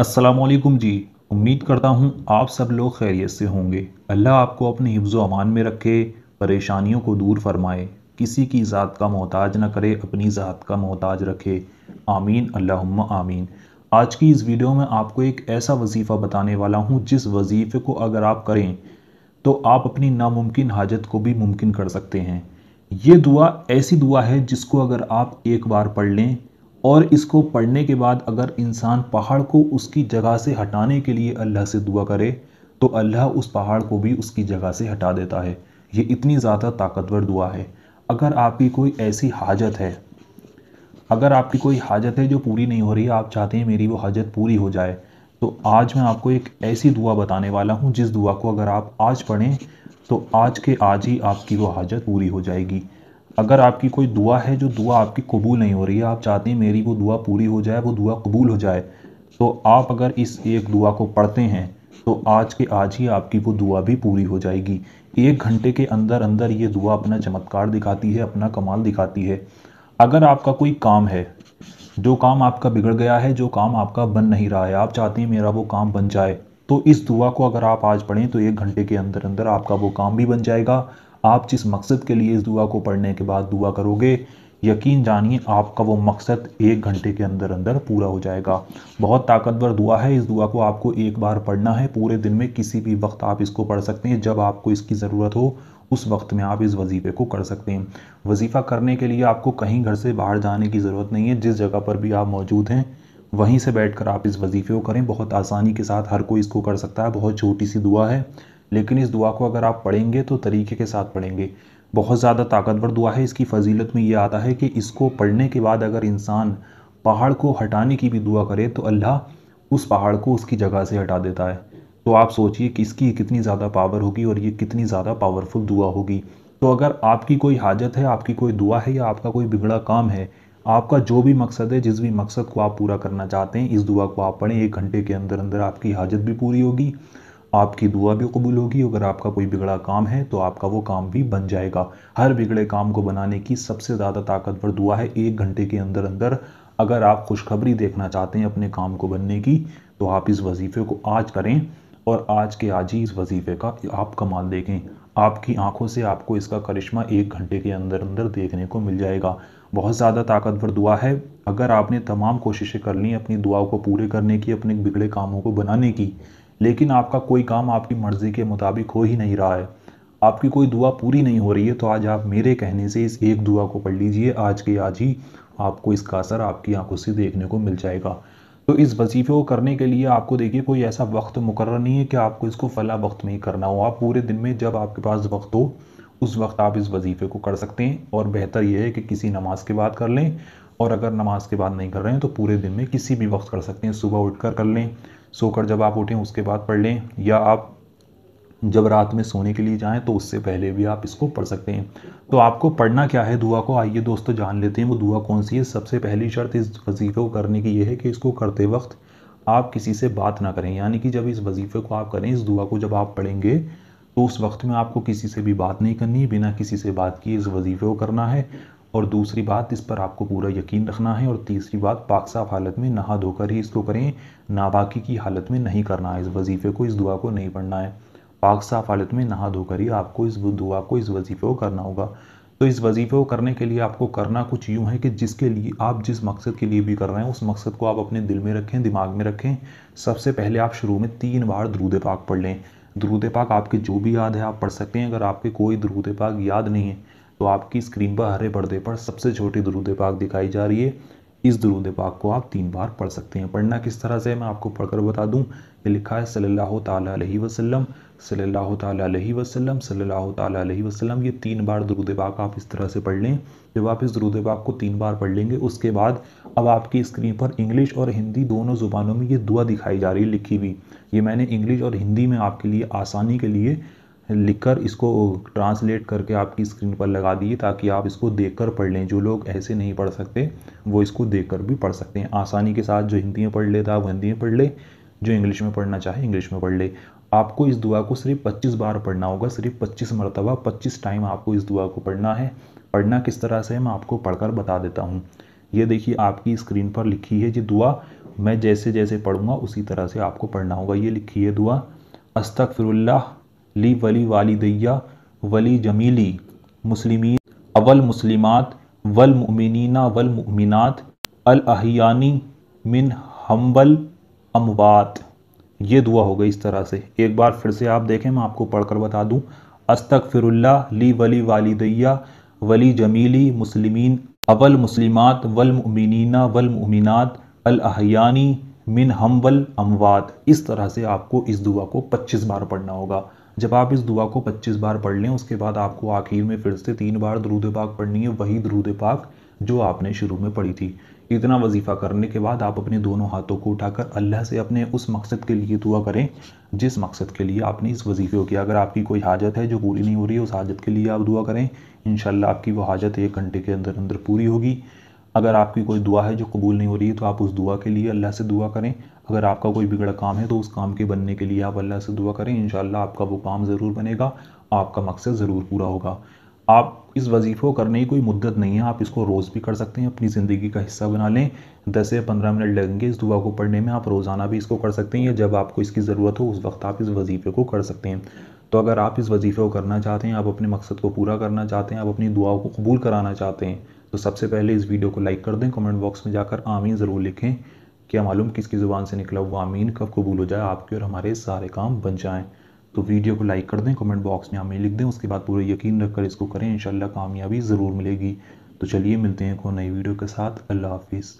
असलकुम जी उम्मीद करता हूँ आप सब लोग खैरियत से होंगे अल्लाह आपको अपने हिफ्ज़ अमान में रखे परेशानियों को दूर फरमाए किसी की ज़ात का मोहताज न करे अपनी ज़ात का मोहताज रखे आमीन अल्लाह आमीन आज की इस वीडियो में आपको एक ऐसा वजीफ़ा बताने वाला हूँ जिस वजीफ़े को अगर आप करें तो आप अपनी नामुमकिन हाजत को भी मुमकिन कर सकते हैं ये दुआ ऐसी दुआ है जिसको अगर आप एक बार पढ़ लें और इसको पढ़ने के बाद अगर इंसान पहाड़ को उसकी जगह से हटाने के लिए अल्लाह से दुआ करे तो अल्लाह उस पहाड़ को भी उसकी जगह से हटा देता है ये इतनी ज़्यादा ताकतवर दुआ है अगर आपकी कोई ऐसी हाजत है अगर आपकी कोई हाजत है जो पूरी नहीं हो रही आप चाहते हैं मेरी वो हाजत पूरी हो जाए तो आज मैं आपको एक ऐसी दुआ बताने वाला हूँ जिस दुआ को अगर आप आज पढ़ें तो आज के आज ही आपकी वो हाजत पूरी हो जाएगी अगर आपकी कोई दुआ है जो दुआ आपकी कबूल नहीं हो रही है आप चाहते हैं मेरी वो दुआ पूरी हो जाए वो दुआ कबूल हो जाए तो आप अगर इस एक दुआ को पढ़ते हैं तो आज के आज ही आपकी वो दुआ भी पूरी हो जाएगी एक घंटे के अंदर अंदर ये दुआ अपना चमत्कार दिखाती है अपना कमाल दिखाती है अगर आपका कोई काम है जो काम आपका बिगड़ गया है जो काम आपका बन नहीं रहा है आप चाहते हैं मेरा वो काम बन जाए तो इस दुआ को अगर आप आज पढ़ें तो एक घंटे के अंदर अंदर आपका वो काम भी बन जाएगा आप जिस मकसद के लिए इस दुआ को पढ़ने के बाद दुआ करोगे यकीन जानिए आपका वो मकसद एक घंटे के अंदर अंदर पूरा हो जाएगा बहुत ताकतवर दुआ है इस दुआ को आपको एक बार पढ़ना है पूरे दिन में किसी भी वक्त आप इसको पढ़ सकते हैं जब आपको इसकी ज़रूरत हो उस वक्त में आप इस वजीफ़े को कर सकते हैं वजीफ़ा करने के लिए आपको कहीं घर से बाहर जाने की ज़रूरत नहीं है जिस जगह पर भी आप मौजूद हैं वहीं से बैठकर आप इस वजीफ़े को करें बहुत आसानी के साथ हर कोई इसको कर सकता है बहुत छोटी सी दुआ है लेकिन इस दुआ को अगर आप पढ़ेंगे तो तरीके के साथ पढ़ेंगे बहुत ज़्यादा ताकतवर दुआ है इसकी फजीलत में ये आता है कि इसको पढ़ने के बाद अगर इंसान पहाड़ को हटाने की भी दुआ करे तो अल्लाह उस पहाड़ को उसकी जगह से हटा देता है तो आप सोचिए कि इसकी कितनी ज़्यादा पावर होगी और ये कितनी ज़्यादा पावरफुल दुआ होगी तो अगर आपकी कोई हाजत है आपकी कोई दुआ है या आपका कोई बिगड़ा काम है आपका जो भी मकसद है जिस भी मकसद को आप पूरा करना चाहते हैं इस दुआ को आप पढ़ें एक घंटे के अंदर अंदर आपकी हाजत भी पूरी होगी आपकी दुआ भी कबूल होगी अगर आपका कोई बिगड़ा काम है तो आपका वो काम भी बन जाएगा हर बिगड़े काम को बनाने की सबसे ज़्यादा ताकतवर दुआ है एक घंटे के अंदर अंदर अगर आप खुशखबरी देखना चाहते हैं अपने काम को बनने की तो आप इस वजीफ़े को आज करें और आज के आज ही इस वजीफ़े का आप कमाल देखें आपकी आंखों से आपको इसका करिश्मा एक घंटे के अंदर अंदर देखने को मिल जाएगा बहुत ज़्यादा ताकतवर दुआ है अगर आपने तमाम कोशिशें कर ली अपनी दुआ को पूरे करने की अपने बिगड़े कामों को बनाने की लेकिन आपका कोई काम आपकी मर्ज़ी के मुताबिक हो ही नहीं रहा है आपकी कोई दुआ पूरी नहीं हो रही है तो आज आप मेरे कहने से इस एक दुआ को पढ़ लीजिए आज के आज ही आपको इसका असर आपकी आंखों से देखने को मिल जाएगा तो इस वजीफे को करने के लिए आपको देखिए कोई ऐसा वक्त मुकर नहीं है कि आपको इसको फ़ला वक्त में ही करना हो आप पूरे दिन में जब आपके पास वक्त हो उस वक्त आप इस वजीफ़े को कर सकते हैं और बेहतर यह है कि किसी नमाज के बाद कर लें और अगर नमाज के बाद नहीं कर रहे हैं तो पूरे दिन में किसी भी वक्त कर सकते हैं सुबह उठ कर लें सोकर जब आप उठें उसके बाद पढ़ लें या आप जब रात में सोने के लिए जाएं तो उससे पहले भी आप इसको पढ़ सकते हैं तो आपको पढ़ना क्या है दुआ को आइए दोस्तों जान लेते हैं वो दुआ कौन सी है सबसे पहली शर्त इस वजीफे को करने की ये है कि इसको करते वक्त आप किसी से बात ना करें यानी कि जब इस वजीफे को आप करें इस दुआ को जब आप पढ़ेंगे तो उस वक्त में आपको किसी से भी बात नहीं करनी बिना किसी से बात किए इस वजीफे को करना है और दूसरी बात इस पर आपको पूरा यकीन रखना है और तीसरी बात पाक साफ हालत में नहा धोकर ही इसको करें नाबाकी की हालत में नहीं करना है इस वजीफ़े को इस दुआ को नहीं पढ़ना है पाक साफ हालत में नहा धोकर ही आपको इस दुआ को इस वजीफ़े को करना होगा तो इस वजीफ़े को करने के लिए आपको करना कुछ यूँ है कि जिसके लिए आप जिस मकसद के लिए भी कर रहे हैं उस मकसद को आप अपने दिल में रखें दिमाग में रखें सबसे पहले आप शुरू में तीन बार दरूद पाक पढ़ लें दरूद पाक आपके जो भी याद है आप पढ़ सकते हैं अगर आपके कोई दरूद पाक याद नहीं है तो आपकी स्क्रीन पर हरे पर्दे पर सबसे छोटी दुरूद पाक दिखाई जा रही है इस दुरूद पाक को आप तीन बार पढ़ सकते हैं पढ़ना किस तरह से मैं आपको पढ़कर बता दूँ ये लिखा है सल्लल्लाहु अल्लाह अलैहि वसल्लम सल्लल्लाहु ताला अलैहि वसल्लम सल्लल्लाहु अलैहि वसल्लम ये तीन बार दुरूद पाक आप इस तरह से पढ़ लें जब आप इस दुरूद पाक को तीन बार पढ़ लेंगे उसके बाद अब आपकी स्क्रीन पर इंग्लिश और हिंदी दोनों ज़ुबानों में ये दुआ दिखाई जा रही है लिखी हुई ये मैंने इंग्लिश और हिंदी में आपके लिए आसानी के लिए लिखकर इसको ट्रांसलेट करके आपकी स्क्रीन पर लगा दिए ताकि आप इसको देखकर पढ़ लें जो लोग ऐसे नहीं पढ़ सकते वो इसको देखकर भी पढ़ सकते हैं आसानी के साथ जो हिंदी में पढ़ लेता तो वो हिंदी में पढ़ ले जो इंग्लिश में पढ़ना चाहे इंग्लिश में पढ़ ले आपको इस दुआ को सिर्फ पच्चीस बार पढ़ना होगा सिर्फ पच्चीस मरतबा पच्चीस टाइम आपको इस दुआ को पढ़ना है पढ़ना किस तरह से है मैं आपको पढ़कर बता देता हूँ ये देखिए आपकी स्क्रीन पर लिखी है ये दुआ मैं जैसे जैसे पढ़ूंगा उसी तरह से आपको पढ़ना होगा ये लिखी है दुआ अस्तक फिरुल्ला ली वली वालिदैया वली जमीली मुस्लिम अवल मुस्लिम वल मुमिनना वल मुमिनात अल अहियानी मिन हम्बल अमवात ये दुआ हो गई इस तरह से एक बार फिर से आप देखें मैं आपको पढ़कर बता दूं अस्तक फिरुल्ला ली वली वालिदैया वली जमीली मुसलिमीन अवल मुसलिमात वल मुमिनना वल मुमिनात अल अहियानी मिन हम्बल अमवात इस तरह से आपको इस दुआ को 25 बार पढ़ना होगा जब आप इस दुआ को 25 बार पढ़ लें उसके बाद आपको आखिर में फिर से तीन बार दरूद पाक पढ़नी है वही दरूद पाक जो आपने शुरू में पढ़ी थी इतना वजीफ़ा करने के बाद आप अपने दोनों हाथों को उठाकर अल्लाह से अपने उस मकसद के लिए दुआ करें जिस मकसद के लिए आपने इस वजीफ़े को किया अगर आपकी कोई हाजत है जो पूरी नहीं हो रही है उस हाजत के लिए आप दुआ करें इन आपकी वो हाजत एक घंटे के अंदर अंदर पूरी होगी अगर आपकी कोई दुआ है जो कबूल नहीं हो रही है तो आप उस दुआ के लिए अल्लाह से दुआ करें अगर आपका कोई बिगड़ा काम है तो उस काम के बनने के लिए आप अल्लाह से दुआ करें इन आपका वो काम ज़रूर बनेगा आपका मकसद ज़रूर पूरा होगा आप इस वजीफ़े को करने की कोई मुद्दत नहीं है आप इसको रोज़ भी कर सकते हैं अपनी ज़िंदगी का हिस्सा बना लें दस या पंद्रह मिनट लगेंगे इस दुआ को पढ़ने में आप रोज़ाना भी इसको कर सकते हैं या जब आपको इसकी ज़रूरत हो उस वक्त आप इस वजीफ़े को कर सकते हैं तो अगर आप इस वजीफ़े को करना चाहते हैं आप अपने मकसद को पूरा करना चाहते हैं आप अपनी दुआ को कबूल कराना चाहते हैं तो सबसे पहले इस वीडियो को लाइक कर दें कमेंट बॉक्स में जाकर आमीन ज़रूर लिखें क्या मालूम किसकी ज़ुबान से निकला हुआ आमीन कब कबूल हो जाए आपके और हमारे सारे काम बन जाएँ तो वीडियो को लाइक कर दें कमेंट बॉक्स में आमीन लिख दें उसके बाद पूरा यकीन रखकर इसको करें इन कामयाबी ज़रूर मिलेगी तो चलिए मिलते हैं को नई वीडियो के साथ अल्लाह हाफिज़